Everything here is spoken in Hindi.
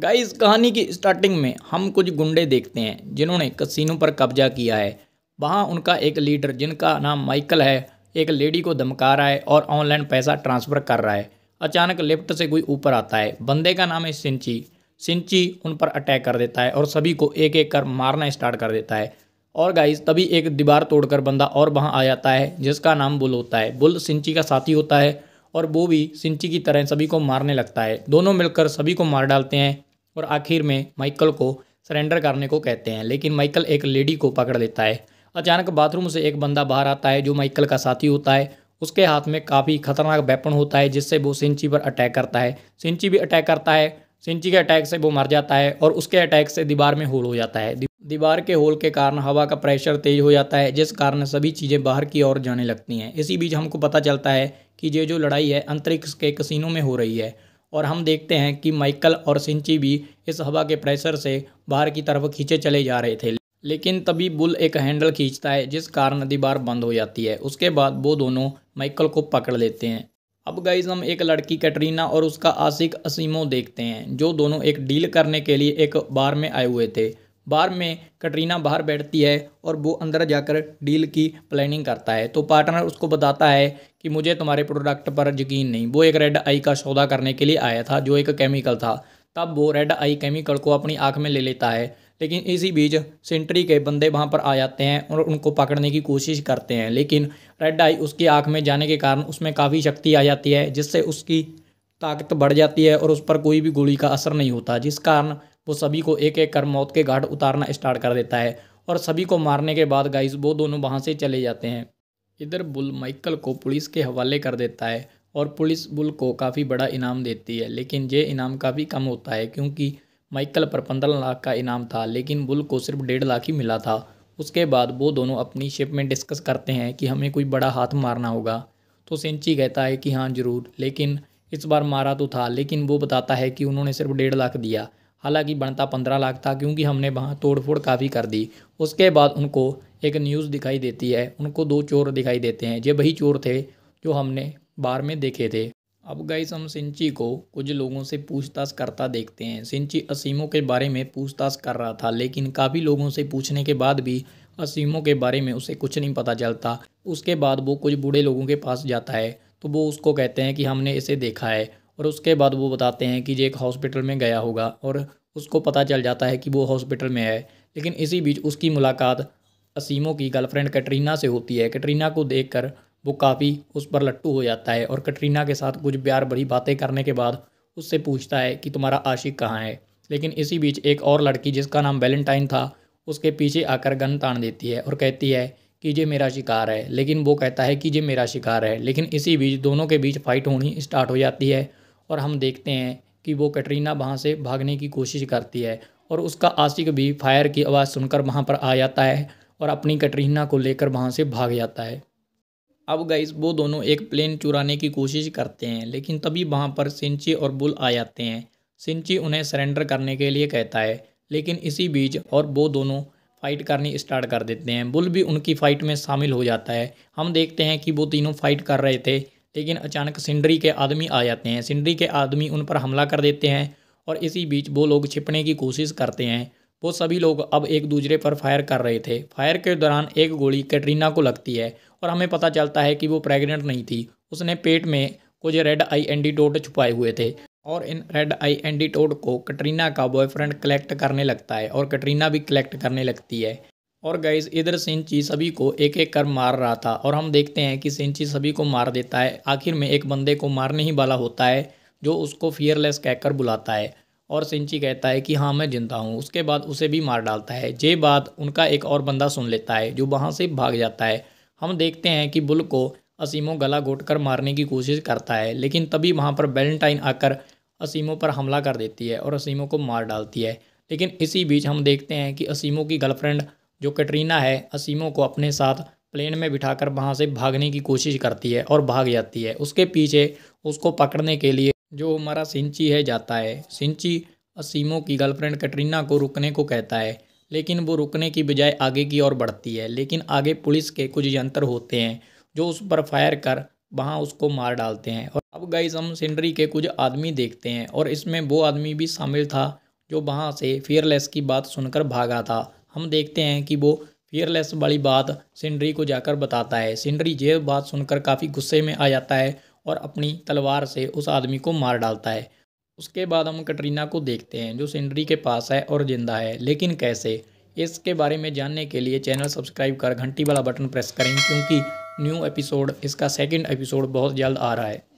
गाइस कहानी की स्टार्टिंग में हम कुछ गुंडे देखते हैं जिन्होंने कसिनो पर कब्जा किया है वहाँ उनका एक लीडर जिनका नाम माइकल है एक लेडी को धमका रहा है और ऑनलाइन पैसा ट्रांसफ़र कर रहा है अचानक लिफ्ट से कोई ऊपर आता है बंदे का नाम है सिंची सिंची उन पर अटैक कर देता है और सभी को एक एक कर मारना स्टार्ट कर देता है और गाइस तभी एक दीवार तोड़कर बंदा और वहाँ आ जाता है जिसका नाम बुल होता है बुल सिंची का साथी होता है और वो भी सिंची की तरह सभी को मारने लगता है दोनों मिलकर सभी को मार डालते हैं और आखिर में माइकल को सरेंडर करने को कहते हैं लेकिन माइकल एक लेडी को पकड़ लेता है अचानक बाथरूम से एक बंदा बाहर आता है जो माइकल का साथी होता है उसके हाथ में काफ़ी खतरनाक वेपन होता है जिससे वो सिंची पर अटैक करता है सिंची भी अटैक करता है सिंची के अटैक से वो मर जाता है और उसके अटैक से दीवार में होल हो जाता है दीवार के होल के कारण हवा का प्रेशर तेज हो जाता है जिस कारण सभी चीज़ें बाहर की ओर जाने लगती हैं इसी बीच हमको पता चलता है कि ये जो लड़ाई है अंतरिक्ष के कसीनों में हो रही है और हम देखते हैं कि माइकल और सिंची भी इस हवा के प्रेशर से बाहर की तरफ खींचे चले जा रहे थे लेकिन तभी बुल एक हैंडल खींचता है जिस कारण दीवार बंद हो जाती है उसके बाद वो दोनों माइकल को पकड़ लेते हैं अब गाइज हम एक लड़की कैटरीना और उसका आशिक असीमो देखते हैं जो दोनों एक डील करने के लिए एक बार में आए हुए थे बार में कटरीना बाहर बैठती है और वो अंदर जाकर डील की प्लानिंग करता है तो पार्टनर उसको बताता है कि मुझे तुम्हारे प्रोडक्ट पर यकीन नहीं वो एक रेड आई का सौदा करने के लिए आया था जो एक केमिकल था तब वो रेड आई केमिकल को अपनी आँख में ले लेता है लेकिन इसी बीच सेंट्री के बंदे वहाँ पर आ जाते हैं और उनको पकड़ने की कोशिश करते हैं लेकिन रेड आई उसकी आँख में जाने के कारण उसमें काफ़ी शक्ति आ जाती है जिससे उसकी ताकत बढ़ जाती है और उस पर कोई भी गोली का असर नहीं होता जिस कारण वो सभी को एक एक कर मौत के घाट उतारना स्टार्ट कर देता है और सभी को मारने के बाद गाइस वो दोनों वहाँ से चले जाते हैं इधर बुल माइकल को पुलिस के हवाले कर देता है और पुलिस बुल को काफ़ी बड़ा इनाम देती है लेकिन ये इनाम काफ़ी कम होता है क्योंकि माइकल पर पंद्रह लाख का इनाम था लेकिन बुल को सिर्फ डेढ़ लाख ही मिला था उसके बाद वो दोनों अपनी शिप में डिस्कस करते हैं कि हमें कोई बड़ा हाथ मारना होगा तो सेंची कहता है कि हाँ ज़रूर लेकिन इस बार मारा तो था लेकिन वो बताता है कि उन्होंने सिर्फ डेढ़ लाख दिया हालांकि बनता पंद्रह लाख था क्योंकि हमने वहाँ तोड़फोड़ काफ़ी कर दी उसके बाद उनको एक न्यूज़ दिखाई देती है उनको दो चोर दिखाई देते हैं ये वही चोर थे जो हमने बार में देखे थे अब गई हम सिंची को कुछ लोगों से पूछताछ करता देखते हैं सिंची असीमों के बारे में पूछताछ कर रहा था लेकिन काफ़ी लोगों से पूछने के बाद भी असीमों के बारे में उसे कुछ नहीं पता चलता उसके बाद वो कुछ बूढ़े लोगों के पास जाता है तो वो उसको कहते हैं कि हमने इसे देखा है और उसके बाद वो बताते हैं कि ये एक हॉस्पिटल में गया होगा और उसको पता चल जाता है कि वो हॉस्पिटल में है लेकिन इसी बीच उसकी मुलाकात असीमो की गर्लफ्रेंड कटरीना से होती है कैटरीना को देखकर वो काफ़ी उस पर लट्टू हो जाता है और कटरीना के साथ कुछ प्यार भरी बातें करने के बाद उससे पूछता है कि तुम्हारा आशिक कहाँ है लेकिन इसी बीच एक और लड़की जिसका नाम वैलेंटाइन था उसके पीछे आकर गन तान देती है और कहती है कि ये मेरा शिकार है लेकिन वो कहता है कि ये मेरा शिकार है लेकिन इसी बीच दोनों के बीच फाइट होनी स्टार्ट हो जाती है और हम देखते हैं कि वो कैटरीना वहाँ से भागने की कोशिश करती है और उसका आशिक भी फायर की आवाज़ सुनकर वहाँ पर आ जाता है और अपनी कैटरीना को लेकर वहाँ से भाग जाता है अब गाइस वो दोनों एक प्लेन चुराने की कोशिश करते हैं लेकिन तभी वहाँ पर सिंची और बुल आ जाते हैं सिंची उन्हें सरेंडर करने के लिए कहता है लेकिन इसी बीच और वो दोनों फाइट करनी स्टार्ट कर देते हैं बुल भी उनकी फ़ाइट में शामिल हो जाता है हम देखते हैं कि वो तीनों फाइट कर रहे थे लेकिन अचानक सिंडरी के आदमी आ जाते हैं सिंडरी के आदमी उन पर हमला कर देते हैं और इसी बीच वो लोग छिपने की कोशिश करते हैं वो सभी लोग अब एक दूसरे पर फायर कर रहे थे फायर के दौरान एक गोली कैटरीना को लगती है और हमें पता चलता है कि वो प्रेग्नेंट नहीं थी उसने पेट में कुछ रेड आई एंडीटोट छुपाए हुए थे और इन रेड आई एंडीटोट को कटरीना का बॉयफ्रेंड कलेक्ट करने लगता है और कटरीना भी कलेक्ट करने लगती है और गाइज इधर सिंची सभी को एक एक कर मार रहा था और हम देखते हैं कि सिंची सभी को मार देता है आखिर में एक बंदे को मारने ही वाला होता है जो उसको फियरलेस कहकर बुलाता है और सिंची कहता है कि हाँ मैं जिंदा हूँ उसके बाद उसे भी मार डालता है ये बात उनका एक और बंदा सुन लेता है जो वहाँ से भाग जाता है हम देखते हैं कि बुल को असीमो गला घोट कर मारने की कोशिश करता है लेकिन तभी वहाँ पर वैलेंटाइन आकर असीमो पर हमला कर देती है और असीमो को मार डालती है लेकिन इसी बीच हम देखते हैं कि असीमो की गर्लफ्रेंड जो कैटरीना है असीमों को अपने साथ प्लेन में बिठाकर वहाँ से भागने की कोशिश करती है और भाग जाती है उसके पीछे उसको पकड़ने के लिए जो हमारा सिंची है जाता है सिंची असीमो की गर्लफ्रेंड कैटरीना को रुकने को कहता है लेकिन वो रुकने की बजाय आगे की ओर बढ़ती है लेकिन आगे पुलिस के कुछ यंत्र होते हैं जो उस पर फायर कर वहाँ उसको मार डालते हैं और अब गाइस हम सिंडरी के कुछ आदमी देखते हैं और इसमें वो आदमी भी शामिल था जो वहाँ से फियरलेस की बात सुनकर भागा था हम देखते हैं कि वो फियरलेस वाली बात सिंड्री को जाकर बताता है सिंड्री ये बात सुनकर काफ़ी गुस्से में आ जाता है और अपनी तलवार से उस आदमी को मार डालता है उसके बाद हम कटरीना को देखते हैं जो सिंड्री के पास है और ज़िंदा है लेकिन कैसे इसके बारे में जानने के लिए चैनल सब्सक्राइब कर घंटी वाला बटन प्रेस करें क्योंकि न्यू एपिसोड इसका सेकंड एपिसोड बहुत जल्द आ रहा है